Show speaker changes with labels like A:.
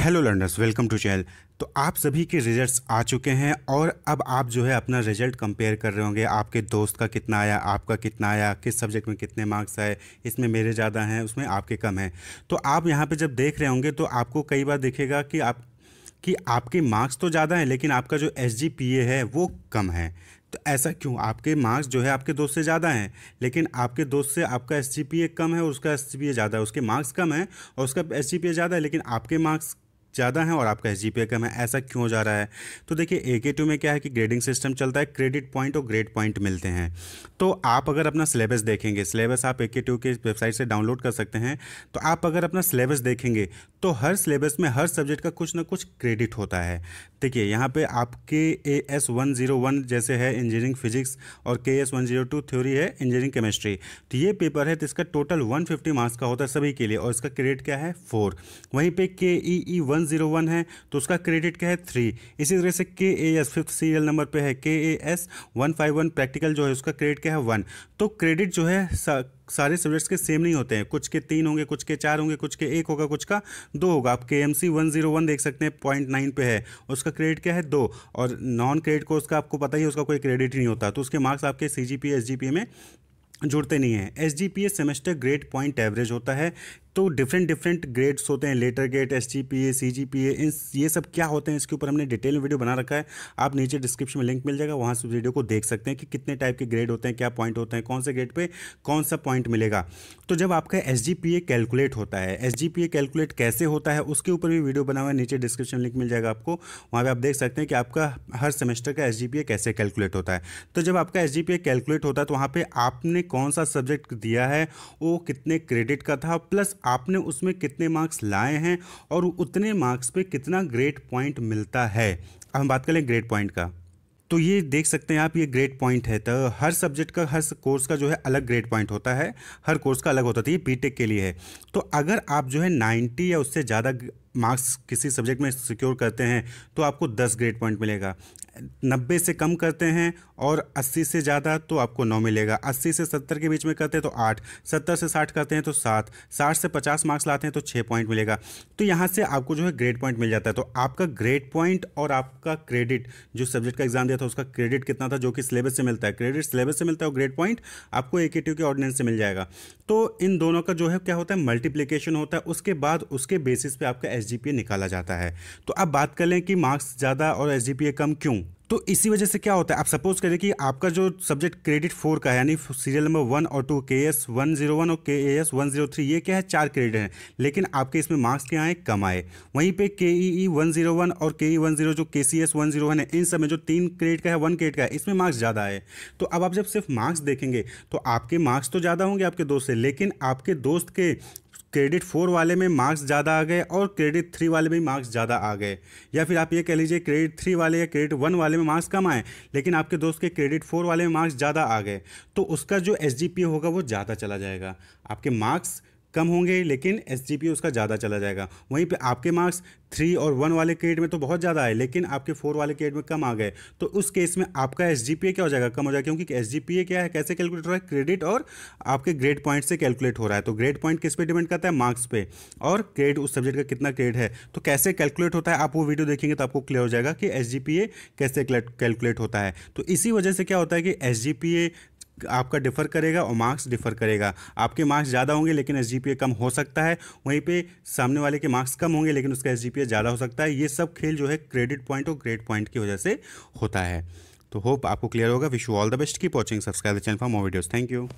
A: hello learners welcome to channel तो आप सभी के रिजल्ट्स आ चुके हैं और अब आप जो है अपना रिजल्ट कंपेयर कर रहे होंगे आपके दोस्त का कितना आया आपका कितना आया किस सब्जेक्ट में कितने मार्क्स आए इसमें मेरे ज़्यादा हैं उसमें आपके कम हैं तो आप यहाँ पे जब देख रहे होंगे तो आपको कई बार दिखेगा कि आप कि आपके मार्क्स तो ज़्यादा हैं लेकिन आपका जो एस है वो कम है तो ऐसा क्यों आपके मार्क्स जो है आपके दोस्त से ज़्यादा हैं लेकिन आपके दोस्त से आपका एस कम है और उसका एस ज़्यादा है उसके मार्क्स कम है और उसका एस ज़्यादा है लेकिन आपके मार्क्स ज़्यादा हैं और आपका एस कम है ऐसा क्यों जा रहा है तो देखिए ए के टू में क्या है कि ग्रेडिंग सिस्टम चलता है क्रेडिट पॉइंट और ग्रेड पॉइंट मिलते हैं तो आप अगर अपना सिलेबस देखेंगे सिलेबस आप ए के टू के वेबसाइट से डाउनलोड कर सकते हैं तो आप अगर अपना सिलेबस देखेंगे तो हर सिलेबस में हर सब्जेक्ट का कुछ ना कुछ क्रेडिट होता है देखिए यहाँ पे आपके A S one zero one जैसे है इंजीनियरिंग फिजिक्स और K S one zero two theory है इंजीनियरिंग केमिस्ट्री तो ये पेपर है तो इसका टोटल वन फिफ्टी मार्क्स का होता है सभी के लिए और इसका क्रेडिट क्या है फोर वहीं पर K E E one one zero one है तो उसका क्रेडिट क्या है थ्री इसी तरह से K A S fifth serial number पे है K A S one five one practical जो है उसका क्रेडिट क्या है वन तो क्रेडिट जो है सारे सब्जेक्ट्स के सेम नहीं होते हैं कुछ के तीन होंगे कुछ के चार होंगे कुछ के एक होगा कुछ का दो होगा आप K M C one zero one देख सकते हैं पॉइंट नाइन पे है उसका क्रेडिट क्या है दो और नॉन क्रेडिट कोर्स का आपको पता ही है उसका कोई क्रेडिट ही नहीं होता तो उसके मार्क्स आपके C G P S G P में जुड़ते नहीं हैं S G P S semester grade point average होता है तो डिफरेंट डिफरेंट ग्रेड्स होते हैं letter grade S G P A C G P A इन ये सब क्या होते हैं इसके ऊपर हमने डिटेल में वीडियो बना रखा है आप नीचे डिस्क्रिप्शन में लिंक मिल जाएगा वहाँ से वीडियो को देख सकते हैं कि कितने टाइप के ग्रेड होते हैं क्या पॉइंट होते हैं कौन से ग्रेड पर कौन सा पॉइंट मिलेगा तो जब आपका S G P A calculate होता है S G P A calculate कैसे होता है उसके ऊपर भी वीडियो बना हुआ है नीचे डिस्क्रिप्शन में लिंक मिल जाएगा आपको वहाँ पर आप देख सकते हैं कि आपका हर सेमेस्टर का एस जी पी ए कैसे कैलकुलेट होता है तो जब आपका S G P A calculate होता है तो वहाँ पर आपने कौन सा सब्जेक्ट दिया है वो कितने क्रेडिट का था प्लस आपने उसमें कितने मार्क्स लाए हैं और उतने मार्क्स पे कितना ग्रेड पॉइंट मिलता है अब हम बात करें ग्रेड पॉइंट का तो ये देख सकते हैं आप ये ग्रेड पॉइंट है तो हर सब्जेक्ट का हर कोर्स का जो है अलग ग्रेड पॉइंट होता है हर कोर्स का अलग होता था तो ये बीटेक के लिए है तो अगर आप जो है 90 या उससे ज़्यादा मार्क्स किसी सब्जेक्ट में सिक्योर करते हैं तो आपको 10 ग्रेड पॉइंट मिलेगा 90 से कम करते हैं और 80 से ज़्यादा तो आपको 9 मिलेगा 80 से 70 के बीच में करते हैं तो 8 70 से 60 करते हैं तो 7 60 से 50 मार्क्स लाते हैं तो 6 पॉइंट मिलेगा तो यहाँ से आपको जो है ग्रेड पॉइंट मिल जाता है तो आपका ग्रेड पॉइंट और आपका क्रेडिट जो सब्जेक्ट का एग्जाम दिया था उसका क्रेडिट कितना था जो कि सिलेबस से मिलता है क्रेडिट सिलेबस से मिलता है और ग्रेड पॉइंट आपको ए के ऑर्डिनेंस से मिल जाएगा तो इन दोनों का जो है क्या होता है मल्टीप्लीकेशन होता है उसके बाद उसके बेसिस पर आपका एस निकाला जाता है तो अब बात कर लें कि मार्क्स ज़्यादा और एस कम क्यों तो इसी वजह से क्या होता है आप सपोज करें कि आपका जो सब्जेक्ट क्रेडिट फोर का है यानी सीरियल नंबर वन और two K S one zero one और K A S one zero three ये क्या है चार क्रेडिट हैं लेकिन आपके इसमें मार्क्स क्या आए कम आए वहीं पे K E E one zero one और के ई वन जीरो जो K C S one zero one है इन सब में जो तीन क्रेडिट का है वन क्रेडिट का है इसमें मार्क्स ज़्यादा आए तो अब आप जब सिर्फ मार्क्स देखेंगे तो आपके मार्क्स तो ज़्यादा होंगे आपके दोस्त से लेकिन आपके दोस्त के क्रेडिट फोर वाले में मार्क्स ज़्यादा आ गए और क्रेडिट थ्री वाले में मार्क्स ज़्यादा आ गए या फिर आप ये कह लीजिए क्रेडिट थ्री वाले या क्रेडिट वन वाले में मार्क्स कम आए लेकिन आपके दोस्त के क्रेडिट फोर वाले में मार्क्स ज़्यादा आ गए तो उसका जो एस होगा वो ज़्यादा चला जाएगा आपके मार्क्स कम होंगे लेकिन एस उसका ज़्यादा चला जाएगा वहीं पे आपके मार्क्स थ्री और वन वाले क्रेड में तो बहुत ज़्यादा है लेकिन आपके फोर वाले क्रेड में कम आ गए तो उस केस में आपका एस क्या हो जाएगा कम हो जाएगा क्योंकि एस क्या है कैसे कैलकुलेट हो रहा है क्रेडिट और आपके ग्रेड पॉइंट से कैलकुलेट हो रहा है तो ग्रेड पॉइंट किस पर डिपेंड करता है मार्क्स पे और क्रेड उस सब्जेक्ट का कितना क्रेड है तो कैसे कैलकुलेट होता है आप वो वीडियो देखेंगे तो आपको क्लियर हो जाएगा कि एस कैसे कैलकुलेट होता है तो इसी वजह से क्या होता है कि एस आपका डिफ़र करेगा और मार्क्स डिफ़र करेगा आपके मार्क्स ज़्यादा होंगे लेकिन एस कम हो सकता है वहीं पर सामने वाले के मार्क्स कम होंगे लेकिन उसका एस ज़्यादा हो सकता है ये सब खेल जो है क्रेडिट पॉइंट और ग्रेड पॉइंट की वजह से होता है तो होप आपको क्लियर होगा wish you all the best keep watching subscribe the channel for more videos thank you